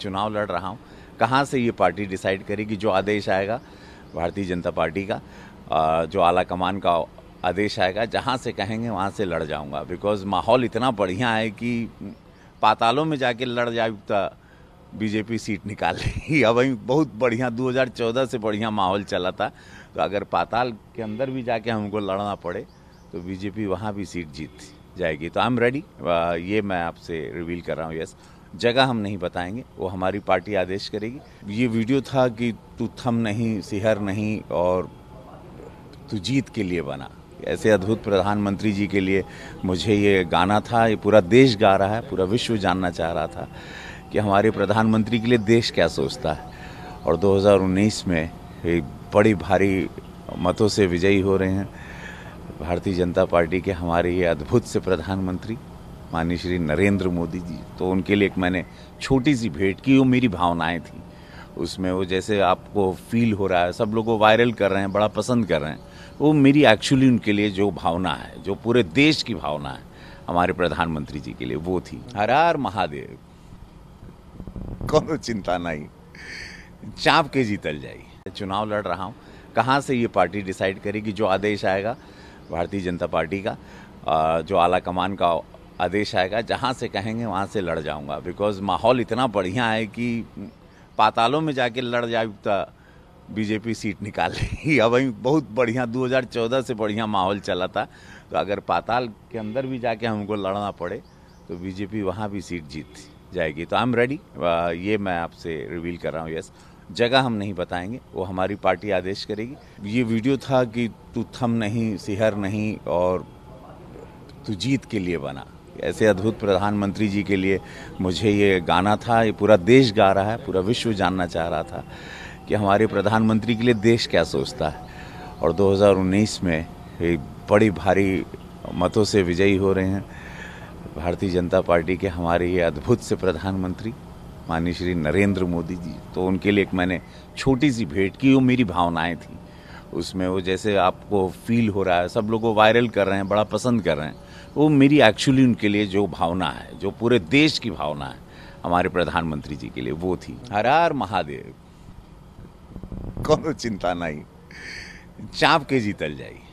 चुनाव लड़ रहा हूँ कहाँ से ये पार्टी डिसाइड करेगी जो आदेश आएगा भारतीय जनता पार्टी का जो आला कमान का आदेश आएगा जहाँ से कहेंगे वहाँ से लड़ जाऊँगा बिकॉज माहौल इतना बढ़िया है कि पातालों में जाके लड़ जाए बीजेपी सीट निकाल लेगी अब बहुत बढ़िया 2014 से बढ़िया माहौल चला था तो अगर पाताल के अंदर भी जाके हमको लड़ना पड़े तो बीजेपी वहाँ भी सीट जीत जाएगी तो आई एम रेडी ये मैं आपसे रिवील कर रहा हूँ यस जगह हम नहीं बताएंगे वो हमारी पार्टी आदेश करेगी ये वीडियो था कि तू थम नहीं सिहर नहीं और तू जीत के लिए बना ऐसे अद्भुत प्रधानमंत्री जी के लिए मुझे ये गाना था ये पूरा देश गा रहा है पूरा विश्व जानना चाह रहा था कि हमारे प्रधानमंत्री के लिए देश क्या सोचता है और 2019 में एक बड़ी भारी मतों से विजयी हो रहे हैं भारतीय जनता पार्टी के हमारे ये अद्भुत से प्रधानमंत्री माननीय श्री नरेंद्र मोदी जी तो उनके लिए एक मैंने छोटी सी भेंट की वो मेरी भावनाएं थी उसमें वो जैसे आपको फील हो रहा है सब लोग वो वायरल कर रहे हैं बड़ा पसंद कर रहे हैं वो मेरी एक्चुअली उनके लिए जो भावना है जो पूरे देश की भावना है हमारे प्रधानमंत्री जी के लिए वो थी हर हर महादेव कौन चिंता नहीं चाप के जी तल चुनाव लड़ रहा हूँ कहाँ से ये पार्टी डिसाइड करेगी जो आदेश आएगा भारतीय जनता पार्टी का जो आला कमान का आदेश आएगा जहाँ से कहेंगे वहाँ से लड़ जाऊँगा बिकॉज माहौल इतना बढ़िया है कि पातालों में जाके लड़ जाए तो बीजेपी सीट निकाल लेगी अब वहीं बहुत बढ़िया 2014 से बढ़िया माहौल चला था तो अगर पाताल के अंदर भी जाके हमको लड़ना पड़े तो बीजेपी वहाँ भी सीट जीत जाएगी तो आई एम रेडी ये मैं आपसे रिवील कर रहा हूँ यस जगह हम नहीं बताएंगे वो हमारी पार्टी आदेश करेगी ये वीडियो था कि तू थम नहीं सिहर नहीं और तू जीत के लिए बना ऐसे अद्भुत प्रधानमंत्री जी के लिए मुझे ये गाना था ये पूरा देश गा रहा है पूरा विश्व जानना चाह रहा था कि हमारे प्रधानमंत्री के लिए देश क्या सोचता है और 2019 में ये बड़ी भारी मतों से विजयी हो रहे हैं भारतीय जनता पार्टी के हमारे ये अद्भुत से प्रधानमंत्री माननीय श्री नरेंद्र मोदी जी तो उनके लिए एक मैंने छोटी सी भेंट की वो मेरी भावनाएं थी उसमें वो जैसे आपको फील हो रहा है सब लोग वो वायरल कर रहे हैं बड़ा पसंद कर रहे हैं वो मेरी एक्चुअली उनके लिए जो भावना है जो पूरे देश की भावना है हमारे प्रधानमंत्री जी के लिए वो थी हर हर महादेव कौन चिंता नहीं चाप के जीतल जाए